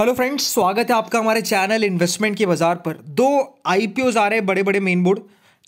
hello friends स्वागत है आपका हमारे चैनल इन्वेस्टमेंट के बाजार पर दो आईपीओज आ रहे हैं बड़े बड़े मेन बोर्ड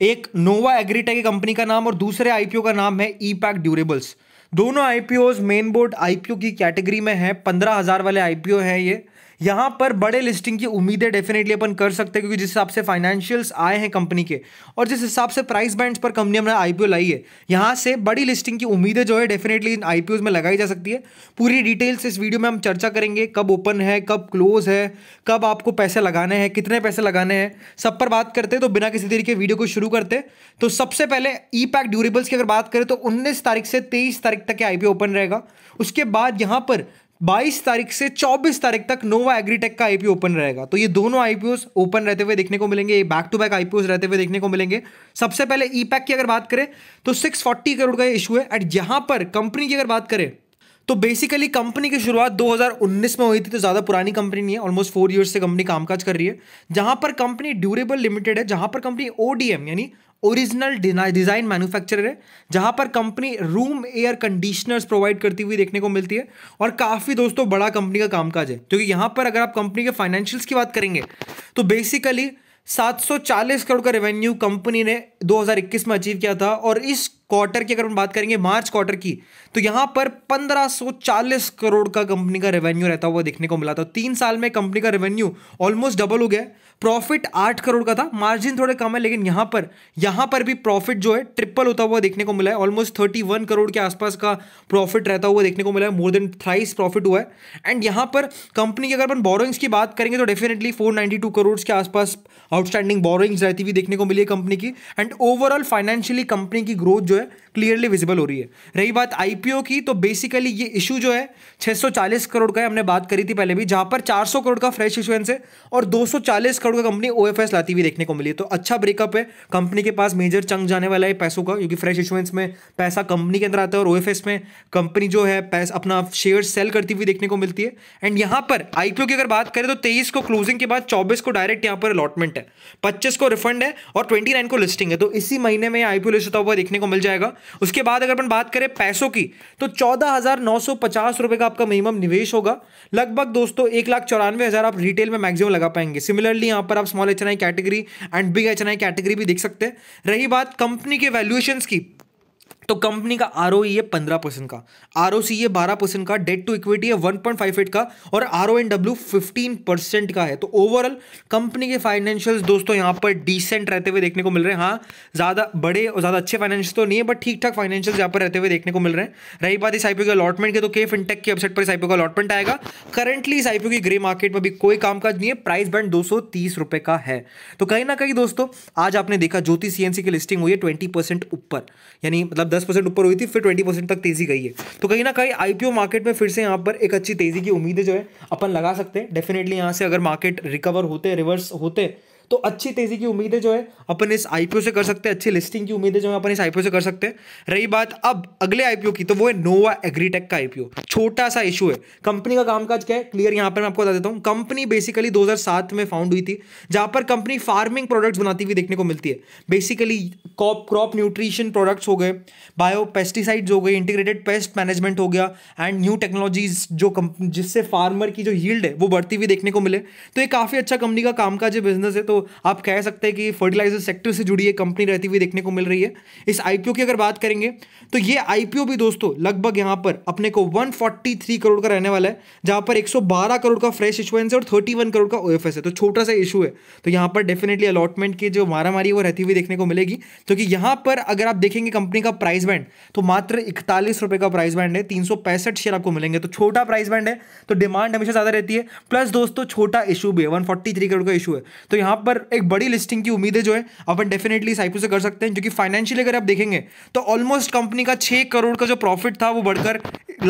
एक नोवा एग्रीटेक कंपनी का नाम और दूसरे आईपीओ का नाम है ई पैक ड्यूरेबल्स दोनों आईपीओज मेन बोर्ड आईपीओ की कैटेगरी में है पंद्रह हज़ार वाले आईपीओ हैं ये यहाँ पर बड़े लिस्टिंग की उम्मीदें डेफिनेटली अपन कर सकते हैं क्योंकि जिस हिसाब से फाइनेंशियल्स आए हैं कंपनी के और जिस हिसाब से प्राइस बैंड पर कंपनी हमने आईपीओ लाई है यहां से बड़ी लिस्टिंग की उम्मीदें जो है डेफिनेटली इन आईपीओ में लगाई जा सकती है पूरी डिटेल्स इस वीडियो में हम चर्चा करेंगे कब ओपन है कब क्लोज है कब आपको पैसे लगाने हैं कितने पैसे लगाने हैं सब पर बात करते तो बिना किसी तरीके वीडियो को शुरू करते तो सबसे पहले ई पैक ड्यूरेबल्स की अगर बात करें तो उन्नीस तारीख से तेईस तारीख तक के आई ओपन रहेगा उसके बाद यहाँ पर 22 तारीख से 24 तारीख तक नोवा एग्रीटेक का आईपीओ ओपन रहेगा तो ये दोनों आईपीओ ओपन रहते हुए देखने को मिलेंगे बैक टू बैक आईपीओ रहते हुए देखने को मिलेंगे सबसे पहले ई e e की अगर बात करें तो 640 करोड़ का इशू है एंड यहां पर कंपनी की अगर बात करें तो बेसिकली कंपनी की शुरुआत 2019 में हुई थी तो ज़्यादा पुरानी कंपनी नहीं है ऑलमोस्ट फोर इयर्स से कंपनी कामकाज कर रही है जहां पर कंपनी ड्यूरेबल लिमिटेड है जहां पर कंपनी ओडीएम यानी ओरिजिनल डिज़ाइन मैन्युफैक्चरर है जहां पर company room air conditioners provide करती हुई देखने को मिलती है और काफ़ी दोस्तों बड़ा कंपनी का कामकाज है क्योंकि तो पर अगर आप कंपनी के फाइनेंशियल्स की बात करेंगे तो बेसिकली 740 करोड़ का रेवेन्यू कंपनी ने 2021 में अचीव किया था और इस क्वार्टर की अगर हम बात करेंगे मार्च क्वार्टर की तो यहां पर 1540 करोड़ का कंपनी का रेवेन्यू रहता हुआ देखने को मिला था तीन साल में कंपनी का रेवेन्यू ऑलमोस्ट डबल हो गया प्रॉफिट आठ करोड़ का था मार्जिन थोड़े कम है लेकिन यहां पर यहां पर भी प्रॉफिट जो है ट्रिपल होता हुआ देखने को मिला है ऑलमोस्ट थर्टी वन करोड़ के आसपास का प्रॉफिट रहता हुआ देखने को मिला है मोर देन थ्राइस प्रॉफिट हुआ है एंड यहां पर कंपनी की अगर अपन बोरोइंग्स की बात करेंगे तो definitely four ninety two crore के आसपास आउटस्टैंडिंग बोरोइंग्स रहती हुई देखने को मिली है कंपनी की एंड ओवरऑल फाइनेंशियली कंपनी की ग्रोथ जो है है क्लियरली विजिबल हो रही है रही बात आईपीओ की तो बेसिकली ये इशू जो है 640 करोड़ का है हमने बात करी थी पहले भी जहां पर 400 करोड़ का फ्रेश इशुएंस है और 240 करोड़ का कंपनी ओएफएस लाती हुई देखने को मिली तो अच्छा ब्रेकअप है कंपनी के पास मेजर चंक जाने वाला है पैसों का क्योंकि फ्रेश इशुएंस में पैसा कंपनी के अंदर आता है और ओ में कंपनी जो है पैसा अपना शेयर सेल करती हुई देखने को मिलती है एंड यहाँ पर आईपीओ की अगर बात करें तो तेईस को क्लोजिंग के बाद चौबीस को डायरेक्ट यहाँ पर अलॉटमेंट है पच्चीस को रिफंड है और ट्वेंटी को लिस्टिंग है तो इसी महीने में आईपीओ लिस्ट होता हुआ देखने को मिल जाए जाएगा उसके बाद अगर अपन बात करें पैसों की तो चौदह हज़ार नौ सौ पचास रुपए का आपका मिनिमम निवेश होगा लगभग दोस्तों एक लाख चौरानवे हज़ार आप रिटेल में मैक्सिमम लगा पाएंगे सिमिलरली यहां पर आप small H category and big H category भी देख सकते हैं रही बात कंपनी के वैल्यूएशन की तो कंपनी का आर है पंद्रह परसेंट का आर है बारह परसेंट का डेट टू इक्विटी है वन पॉइंट फाइव एट का और R O N W fifteen percent का है तो ओवरऑल कंपनी के फाइनेंशियल दोस्तों यहाँ पर डिसेंट रहते हुए देखने को मिल रहे हैं हाँ ज़्यादा बड़े और ज़्यादा अच्छे फाइनेंशियल तो नहीं है बट ठीक ठाक फाइनेंशियल यहाँ पर रहते हुए देखने को मिल रहे हैं रही बात इस आईपीओ के अलॉटमेंट के तो के फिनटेक की वेबसाइट पर इस आईपीओ का अलॉटमेंट आएगा करंटली इस आईपीओ की ग्रे मार्केट में भी कोई कामकाज नहीं है प्राइस बैंड दो सौ तीस रुपये का है तो कहीं ना कहीं दोस्तों आज आपने देखा ज्योति सीएनसी की लिस्टिंग हुई है ट्वेंटी परसेंट ऊपर यानी मतलब दस दस परसेंट ऊपर हुई थी फिर ट्वेंटी परसेंट तक तेजी गई है तो कहीं ना कहीं आईपीओ मार्केट में फिर से यहाँ पर एक अच्छी तेजी की उम्मीदें जो है अपन लगा सकते हैं डेफिनेटली यहाँ से अगर मार्केट रिकवर होते रिवर्स होते तो अच्छी तेजी की उम्मीदें जो है अपन इस आईपीओ से कर सकते हैं अच्छी लिस्टिंग की उम्मीदें जो है अपन इस आईपीओ से कर सकते हैं रही बात अब अगले आईपीओ की तो वो है नोवा एग्रीटेक का आईपीओ छोटा सा इशू है कंपनी का कामकाज क्या है क्लियर यहां पर मैं आपको बता देता हूं कंपनी बेसिकली दो में फाउंड हुई थी जहां पर कंपनी फार्मिंग प्रोडक्ट्स बनाती हुई देखने को मिलती है बेसिकली क्रॉप न्यूट्रिशन प्रोडक्ट्स हो गए बायो पेस्टिसाइड्स हो गए इंटीग्रेटेड पेस्ट मैनेजमेंट हो गया एंड न्यू टेक्नोलॉजीज जो जिससे फार्मर की जो हील्ड है वो बढ़ती हुई देखने को मिले तो ये काफ़ी अच्छा कंपनी का कामकाज है बिजनेस है तो आप कह सकते हैं कि फर्टिलाइजर सेक्टर से जुड़ी ये कंपनी रहती हुई देखने को मिल रही है इस आईपीओ की अगर बात करेंगे तो ये आईपीओ भी दोस्तों लगभग यहाँ पर अपने को 143 करोड़ का रहने वाला है जहाँ पर 112 करोड़ का फ्रेश इशुएंस है और 31 करोड़ का ओ है तो छोटा सा इशू है तो यहाँ पर डेफिनेटली अलॉटमेंट की जो मारामारी वो रहती हुई देखने को मिलेगी क्योंकि तो यहाँ पर अगर आप देखेंगे कंपनी का प्राइस बैंड तो मात्र इकतालीस का प्राइस बैंड है तीन शेयर आपको मिलेंगे तो छोटा प्राइस बैंड है तो डिमांड हमेशा ज़्यादा रहती है प्लस दोस्तों छोटा इशू भी है वन करोड़ का इशू है तो यहां पर पर एक बड़ी लिस्टिंग की उम्मीदें जो है अपन डेफिनेटली साइपो से कर सकते हैं क्योंकि फाइनेंशियली अगर आप देखेंगे तो ऑलमोस्ट कंपनी का छः करोड़ का जो प्रॉफिट था वो बढ़कर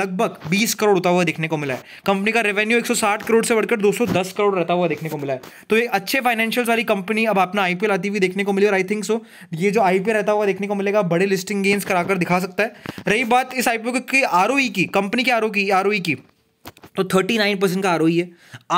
लगभग बीस करोड़ होता हुआ देखने को मिला है कंपनी का रेवेन्यू एक करोड़ से बढ़कर दो करोड़ रहता हुआ देखने को मिला है तो ये अच्छे फाइनेंशियल वाली कंपनी अब अपना आईपीएल आती हुई देखने को मिली और आई थिंक सो ये जो आईपीएल रहता हुआ देखने को मिलेगा बड़े लिस्टिंग गेंस कराकर दिखा सकता है रही बात इस आईपीओ e की आर की कंपनी e की आर e की आर की तो थर्टी नाइन परसेंट का आर है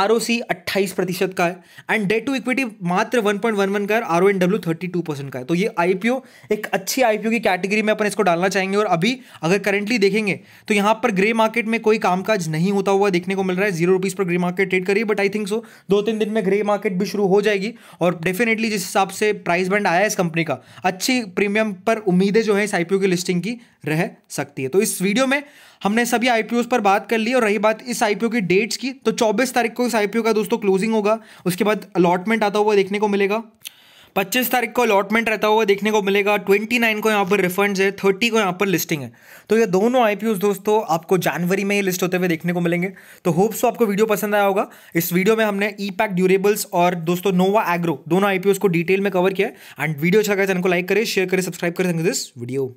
आर ओ सी अट्ठाईस प्रतिशत का है एंड डेट टू इक्विटी मात्र वन वन पॉइंट वन का है R O N W thirty two percent का है तो ये आई पी ओ एक अच्छी आई पी ओ की कैटेगरी में अपन इसको डालना चाहेंगे और अभी अगर करेंटली देखेंगे तो यहाँ पर ग्रे मार्केट में कोई कामकाज नहीं होता हुआ देखने को मिल रहा है जीरो रुपीज़ पर ग्रे मार्केट ट्रेड करिए बट आई थिंक सो दो तीन दिन में ग्रे मार्केट भी शुरू हो जाएगी और डेफिनेटली जिस हिसाब से प्राइस बैंड आया है इस कंपनी का अच्छी प्रीमियम पर उम्मीदें जो है इस आई की लिस्टिंग की रह सकती है तो इस वीडियो में हमने सभी आई पर बात कर ली और रही बात इस आई आईपीओ की डेट्स की तो 24 तारीख को इस आईपीओ का दोस्तों क्लोजिंग होगा उसके बाद अलॉटमेंट आता हुआ देखने को मिलेगा 25 तारीख को अलॉटमेंट रहता हुआ देखने को मिलेगा 29 को यहाँ पर रिफंड्स है 30 को यहाँ पर लिस्टिंग है तो ये दोनों आई दोस्तों आपको जनवरी में ही लिस्ट होते हुए देखने को मिलेंगे तो होप्स तो आपको वीडियो पसंद आया होगा इस वीडियो में हमने ई पैक ड्यूरेबल्स और दोस्तों नोवा एग्रो दोनों आई को डिटेल में कवर किया एंड वीडियो अच्छा लगा तो चैनल को लाइक करें शेयर करें सब्सक्राइब करें दिस वीडियो